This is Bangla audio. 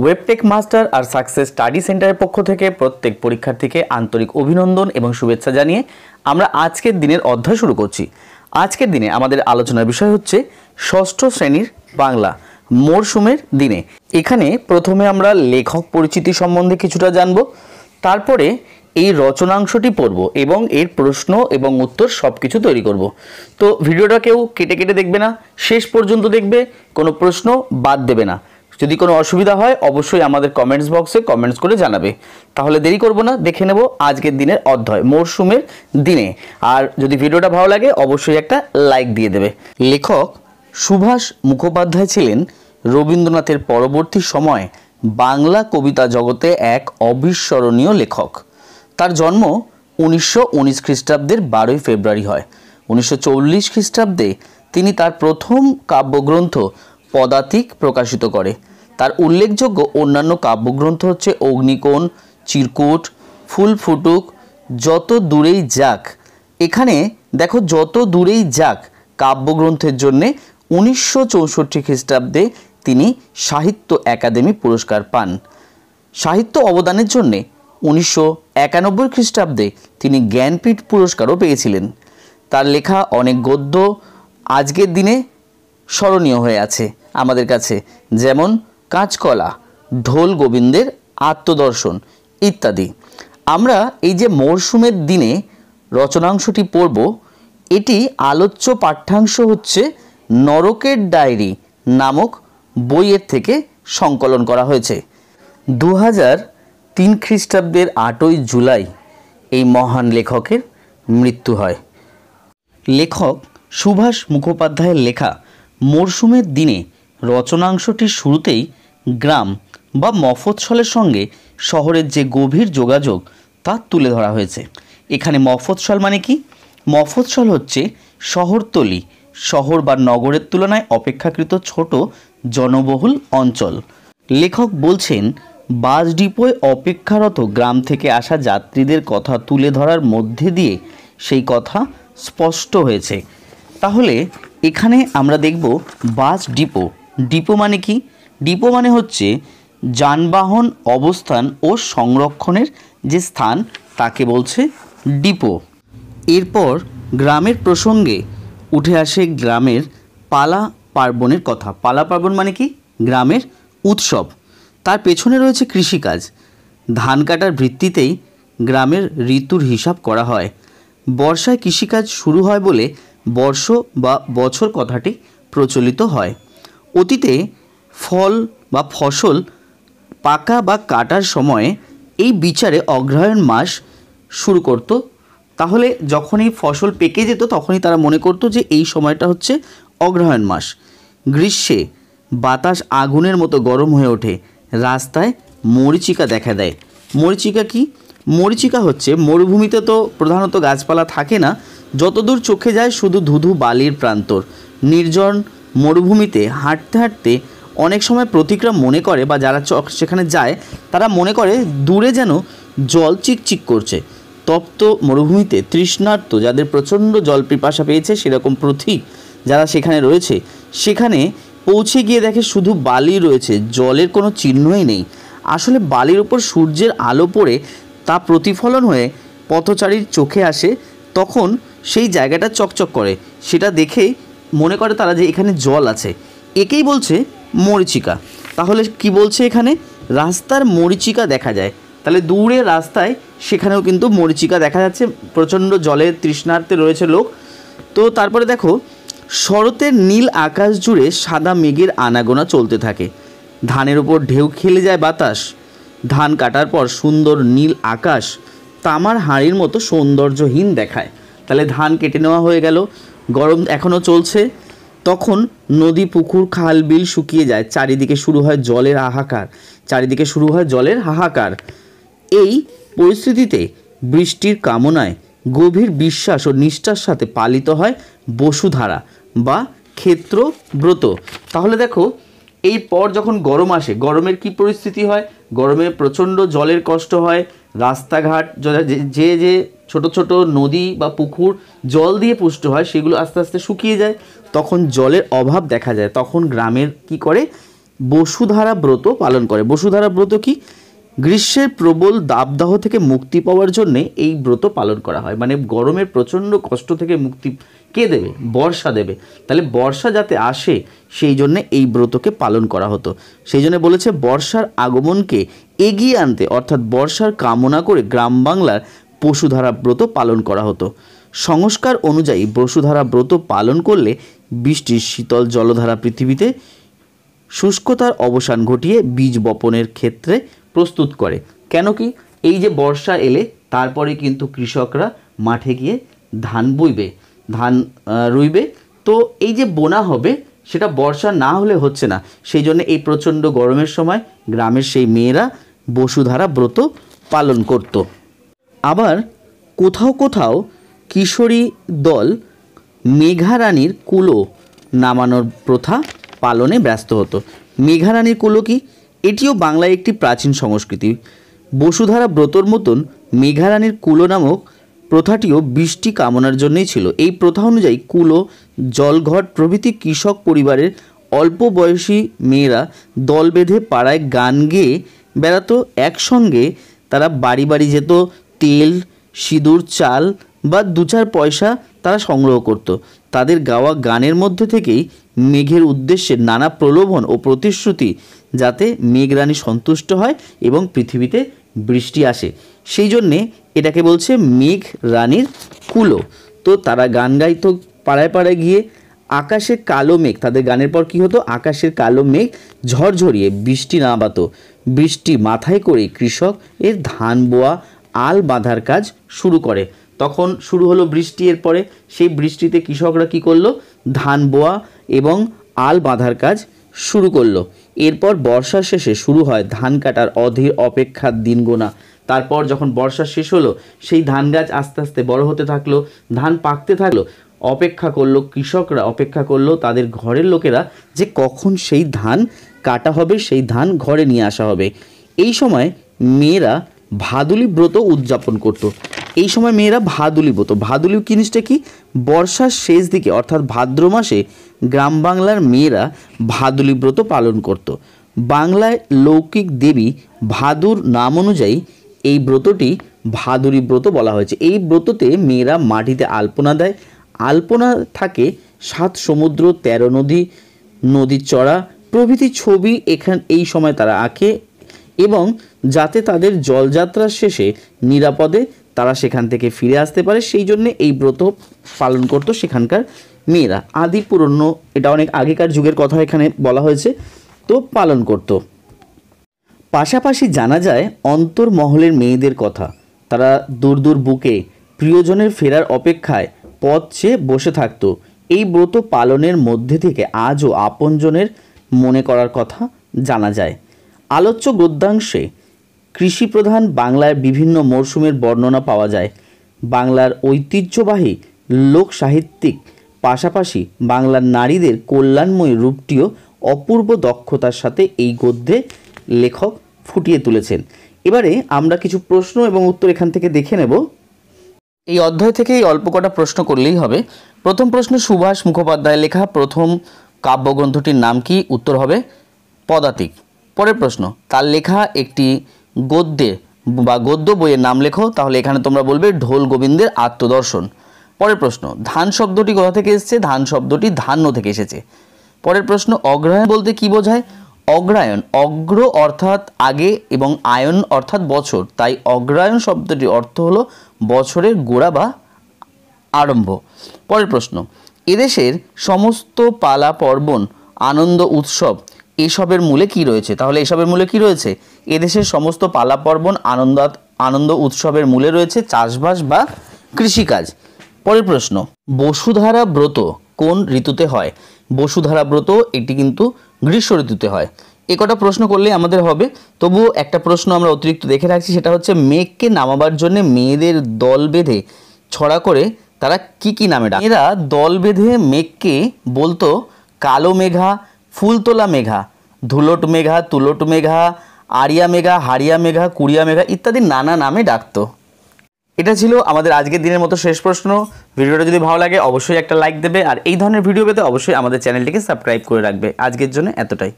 ওয়েবটেক মাস্টার আর সাকসেস স্টাডি সেন্টারের পক্ষ থেকে প্রত্যেক পরীক্ষার্থীকে আন্তরিক অভিনন্দন এবং শুভেচ্ছা জানিয়ে আমরা আজকের দিনের অধ্যায় শুরু করছি আজকের দিনে আমাদের আলোচনার বিষয় হচ্ছে ষষ্ঠ শ্রেণীর বাংলা মরশুমের দিনে এখানে প্রথমে আমরা লেখক পরিচিতি সম্বন্ধে কিছুটা জানব তারপরে এই রচনাংশটি পড়ব এবং এর প্রশ্ন এবং উত্তর সব কিছু তৈরি করব তো ভিডিওটা কেউ কেটে কেটে দেখবে না শেষ পর্যন্ত দেখবে কোনো প্রশ্ন বাদ দেবে না যদি কোনো অসুবিধা হয় অবশ্যই আমাদের কমেন্টস বক্সে কমেন্টস করে জানাবে তাহলে দেরি করব না দেখে নেব আজকের দিনের অধ্যায় মরশুমের দিনে আর যদি ভিডিওটা ভালো লাগে অবশ্যই একটা লাইক দিয়ে দেবে লেখক সুভাষ মুখোপাধ্যায় ছিলেন রবীন্দ্রনাথের পরবর্তী সময় বাংলা কবিতা জগতে এক অবিস্মরণীয় লেখক তার জন্ম উনিশশো উনিশ খ্রিস্টাব্দের বারোই ফেব্রুয়ারি হয় উনিশশো চল্লিশ খ্রিস্টাব্দে তিনি তার প্রথম কাব্যগ্রন্থ পদাতিক প্রকাশিত করে তার উল্লেখযোগ্য অন্যান্য কাব্যগ্রন্থ হচ্ছে অগ্নিকোণ চিরকুট ফুল ফুটুক যত দূরেই যাক এখানে দেখো যত দূরেই যাক কাব্যগ্রন্থের জন্যে উনিশশো চৌষট্টি খ্রিস্টাব্দে তিনি সাহিত্য একাডেমি পুরস্কার পান সাহিত্য অবদানের জন্যে উনিশশো একানব্বই খ্রিস্টাব্দে তিনি জ্ঞানপীঠ পুরস্কারও পেয়েছিলেন তার লেখা অনেক গদ্য আজকের দিনে স্মরণীয় হয়ে আছে আমাদের কাছে যেমন কাঁচকলা ঢোল গোবিন্দের আত্মদর্শন ইত্যাদি আমরা এই যে মরশুমের দিনে রচনাংশটি পড়ব এটি আলোচ্য পাঠ্যাংশ হচ্ছে নরকের ডায়েরি নামক বইয়ের থেকে সংকলন করা হয়েছে দু হাজার তিন খ্রিস্টাব্দের আটই জুলাই এই মহান লেখকের মৃত্যু হয় লেখক সুভাষ মুখোপাধ্যায়ের লেখা মরশুমের দিনে রচনাংশটির শুরুতেই গ্রাম বা মফৎসলের সঙ্গে শহরের যে গভীর যোগাযোগ তা তুলে ধরা হয়েছে এখানে মফৎসল মানে কি মফৎসল হচ্ছে শহরতলি শহর বা নগরের তুলনায় অপেক্ষাকৃত ছোট জনবহুল অঞ্চল লেখক বলছেন বাস ডিপোয় অপেক্ষারত গ্রাম থেকে আসা যাত্রীদের কথা তুলে ধরার মধ্যে দিয়ে সেই কথা স্পষ্ট হয়েছে তাহলে এখানে আমরা দেখব বাস ডিপো ডিপো মানে কি ডিপো মানে হচ্ছে যানবাহন অবস্থান ও সংরক্ষণের যে স্থান তাকে বলছে ডিপো এরপর গ্রামের প্রসঙ্গে উঠে আসে গ্রামের পালা পার্বণের কথা পালা পার্বণ মানে কি গ্রামের উৎসব তার পেছনে রয়েছে কৃষিকাজ ধান কাটার ভিত্তিতেই গ্রামের ঋতুর হিসাব করা হয় বর্ষায় কৃষিকাজ শুরু হয় বলে বর্ষ বা বছর কথাটি প্রচলিত হয় অতীতে ফল বা ফসল পাকা বা কাটার সময়ে এই বিচারে অগ্রহায়ণ মাস শুরু করত তাহলে যখনই ফসল পেকে যেত তখনই তারা মনে করত যে এই সময়টা হচ্ছে অগ্রহায়ণ মাস গ্রীষ্মে বাতাস আগুনের মতো গরম হয়ে ওঠে রাস্তায় মরিচিকা দেখা দেয় মরিচিকা কি মরিচিকা হচ্ছে মরুভূমিতে তো প্রধানত গাছপালা থাকে না যতদূর চোখে যায় শুধু ধুধু বালির প্রান্তর নির্জন মরুভূমিতে হাঁটতে হাঁটতে অনেক সময় প্রতীকরা মনে করে বা যারা সেখানে যায় তারা মনে করে দূরে যেন জল চিকচিক করছে তপ্ত মরুভূমিতে তৃষ্ণার্ত যাদের প্রচণ্ড জল পিপাসা পেয়েছে সেরকম প্রতীক যারা সেখানে রয়েছে সেখানে পৌঁছে গিয়ে দেখে শুধু বালি রয়েছে জলের কোনো চিহ্নই নেই আসলে বালির ওপর সূর্যের আলো পড়ে তা প্রতিফলন হয়ে পথচারীর চোখে আসে তখন সেই জায়গাটা চকচক করে সেটা দেখে মনে করে তারা যে এখানে জল আছে একেই বলছে মরিচিকা তাহলে কি বলছে এখানে রাস্তার মরিচিকা দেখা যায় তাহলে দূরে রাস্তায় সেখানেও কিন্তু মরিচিকা দেখা যাচ্ছে প্রচণ্ড জলের তৃষ্ণার্থে রয়েছে লোক তো তারপরে দেখো শরতের নীল আকাশ জুড়ে সাদা মেঘের আনাগোনা চলতে থাকে ধানের ওপর ঢেউ খেলে যায় বাতাস ধান কাটার পর সুন্দর নীল আকাশ তামার হাঁড়ির মতো সৌন্দর্যহীন দেখায় তাহলে ধান কেটে নেওয়া হয়ে গেল গরম এখনও চলছে তখন নদী পুকুর খাল বিল শুকিয়ে যায় চারিদিকে শুরু হয় জলের হাহাকার চারিদিকে শুরু হয় জলের হাহাকার এই পরিস্থিতিতে বৃষ্টির কামনায় গভীর বিশ্বাস ও নিষ্ঠার সাথে পালিত হয় বসুধারা বা ক্ষেত্র ব্রত তাহলে দেখো এই পর যখন গরম আসে গরমের কি পরিস্থিতি হয় গরমে প্রচণ্ড জলের কষ্ট হয় রাস্তাঘাট যে যে ছোট ছোট নদী বা পুকুর জল দিয়ে পুষ্ট হয় সেগুলো আস্তে আস্তে শুকিয়ে যায় তখন জলের অভাব দেখা যায় তখন গ্রামের কি করে বসুধারা ব্রত পালন করে বসুধারা ব্রত কি গ্রীষ্মের প্রবল দাবদাহ থেকে মুক্তি পাওয়ার জন্য এই ব্রত পালন করা হয় মানে গরমের প্রচণ্ড কষ্ট থেকে মুক্তি কে দেবে বর্ষা দেবে তাহলে বর্ষা যাতে আসে সেই জন্য এই ব্রতকে পালন করা হতো সেই জন্য বলেছে বর্ষার আগমনকে এগিয়ে আনতে অর্থাৎ বর্ষার কামনা করে গ্রাম বাংলার পশুধারা ব্রত পালন করা হতো সংস্কার অনুযায়ী বসুধারা ব্রত পালন করলে বৃষ্টির শীতল জলধারা পৃথিবীতে শুষ্কতার অবসান ঘটিয়ে বীজ বপনের ক্ষেত্রে প্রস্তুত করে কেন কি এই যে বর্ষা এলে তারপরে কিন্তু কৃষকরা মাঠে গিয়ে ধান বইবে ধান রুইবে তো এই যে বোনা হবে সেটা বর্ষা না হলে হচ্ছে না সেই জন্য এই প্রচণ্ড গরমের সময় গ্রামের সেই মেয়েরা বসুধারা ব্রত পালন করত আবার কোথাও কোথাও কিশোরী দল মেঘারানীর কুলো নামানোর প্রথা পালনে ব্যস্ত হতো মেঘারানীর কুলো কি এটিও বাংলায় একটি প্রাচীন সংস্কৃতি বসুধারা ব্রতর মতন মেঘারানীর কুলো নামক প্রথাটিও বৃষ্টি কামনার জন্যই ছিল এই প্রথা অনুযায়ী কুলো জলঘট প্রভৃতি কৃষক পরিবারের অল্প বয়সী মেয়েরা দল বেঁধে পাড়ায় গান গেয়ে বেড়াতো একসঙ্গে তারা বাড়ি বাড়ি যেত তেল সিঁদুর চাল বা দু চার পয়সা তারা সংগ্রহ করত তাদের গাওয়া গানের মধ্যে থেকেই মেঘের উদ্দেশ্যে নানা প্রলোভন ও প্রতিশ্রুতি যাতে মেঘরানী সন্তুষ্ট হয় এবং পৃথিবীতে বৃষ্টি আসে সেই জন্যে এটাকে বলছে মেঘ রানীর কুলো তো তারা গান গাইতো পাড়ায় পাড়ায় গিয়ে আকাশে কালো মেঘ তাদের গানের পর কি হতো আকাশের কালো মেঘ ঝরঝরিয়ে বৃষ্টি না বাত বৃষ্টি মাথায় করে কৃষক এর ধান বোয়া আল বাঁধার কাজ শুরু করে তখন শুরু হলো বৃষ্টি এরপরে সেই বৃষ্টিতে কৃষকরা কি করলো ধান বোয়া এবং আল বাঁধার কাজ শুরু করলো এরপর বর্ষা শেষে শুরু হয় ধান কাটার অধীর অপেক্ষার দিন গোনা তারপর যখন বর্ষা শেষ হলো সেই ধান গাছ আস্তে আস্তে বড় হতে থাকলো ধান পাকতে থাকলো অপেক্ষা করলো কৃষকরা অপেক্ষা করলো তাদের ঘরের লোকেরা যে কখন সেই ধান কাটা হবে সেই ধান ঘরে নিয়ে আসা হবে এই সময় মেয়েরা ভাদুলি ব্রত উদযাপন করত এই সময় মেয়েরা ভাদুলি বোতো ভাদুলি জিনিসটা কি বর্ষার শেষ দিকে অর্থাৎ ভাদ্র মাসে গ্রাম বাংলার মেয়েরা ভাদুলি ব্রত পালন করত বাংলায় লৌকিক দেবী ভাদুর নাম অনুযায়ী এই ব্রতটি ভাদুরি ব্রত বলা হয়েছে এই ব্রততে মেয়েরা মাটিতে আলপনা দেয় আলপনা থাকে সাত সমুদ্র তেরো নদী নদীর চড়া প্রভৃতি ছবি এখান এই সময় তারা আঁকে এবং যাতে তাদের জলযাত্রার শেষে নিরাপদে তারা সেখান থেকে ফিরে আসতে পারে সেই জন্য এই ব্রত পালন করত সেখানকার মেয়েরা আদি পুরনো এটা অনেক আগেকার যুগের কথা এখানে বলা হয়েছে তো পালন করত পাশাপাশি জানা যায় মহলের মেয়েদের কথা তারা দূর দূর বুকে প্রিয়জনের ফেরার অপেক্ষায় পথ চেয়ে বসে থাকতো এই ব্রত পালনের মধ্যে থেকে আজও আপনজনের মনে করার কথা জানা যায় আলোচ্য গদ্যাংশে কৃষিপ্রধান বাংলার বিভিন্ন মরশুমের বর্ণনা পাওয়া যায় বাংলার ঐতিহ্যবাহী লোক সাহিত্যিক পাশাপাশি বাংলার নারীদের কল্যাণময় রূপটিও অপূর্ব দক্ষতার সাথে এই গদ্যে লেখক ফুটিয়ে তুলেছেন এবারে আমরা কিছু প্রশ্ন এবং উত্তর এখান থেকে দেখে নেব এই অধ্যায় থেকে এই অল্প কটা প্রশ্ন করলেই হবে প্রথম প্রশ্ন সুভাষ মুখোপাধ্যায় লেখা প্রথম কাব্যগ্রন্থটির নাম কি উত্তর হবে পদাতিক পরের প্রশ্ন তার লেখা একটি গদ্যে বা গদ্য বইয়ের নাম লেখো তাহলে এখানে তোমরা বলবে ঢোল গোবিন্দের আত্মদর্শন পরের প্রশ্ন ধান শব্দটি কোথা থেকে এসেছে ধান শব্দটি ধান্য থেকে এসেছে পরের প্রশ্ন অগ্রায়ণ বলতে কি বোঝায় অগ্রায়ণ অগ্র অর্থাৎ আগে এবং আয়ন অর্থাৎ বছর তাই অগ্রায়ণ শব্দটির অর্থ হলো বছরের গোড়া বা আরম্ভ পরের প্রশ্ন এদেশের সমস্ত পালা পর্বণ আনন্দ উৎসব এসবের মূলে কি রয়েছে তাহলে এসবের মূলে কি রয়েছে এদেশের সমস্ত পালা পার্বণ আনন্দ আনন্দ উৎসবের মূলে রয়েছে চাষবাস বা কৃষিকাজ পরের প্রশ্ন বসুধারা ব্রত কোন ঋতুতে হয় বসুধারা ব্রত এটি কিন্তু গ্রীষ্ম ঋতুতে হয় এ কটা প্রশ্ন করলে আমাদের হবে তবুও একটা প্রশ্ন আমরা অতিরিক্ত দেখে রাখছি সেটা হচ্ছে মেঘকে নামাবার জন্য মেয়েদের দল বেঁধে ছড়া করে তারা কি কি নামে ডাক এরা দল বেঁধে মেঘকে বলতো কালো মেঘা ফুলতোলা মেঘা ধুলোট মেঘা তুলোট মেঘা আরিয়া মেঘা হারিয়া মেঘা কুড়িয়া মেঘা ইত্যাদি নানা নামে ডাকত এটা ছিল আমাদের আজকের দিনের মতো শেষ প্রশ্ন ভিডিওটা যদি ভালো লাগে অবশ্যই একটা লাইক দেবে আর এই ধরনের ভিডিও পেতে অবশ্যই আমাদের চ্যানেলটিকে সাবস্ক্রাইব করে রাখবে আজকের জন্য এতটাই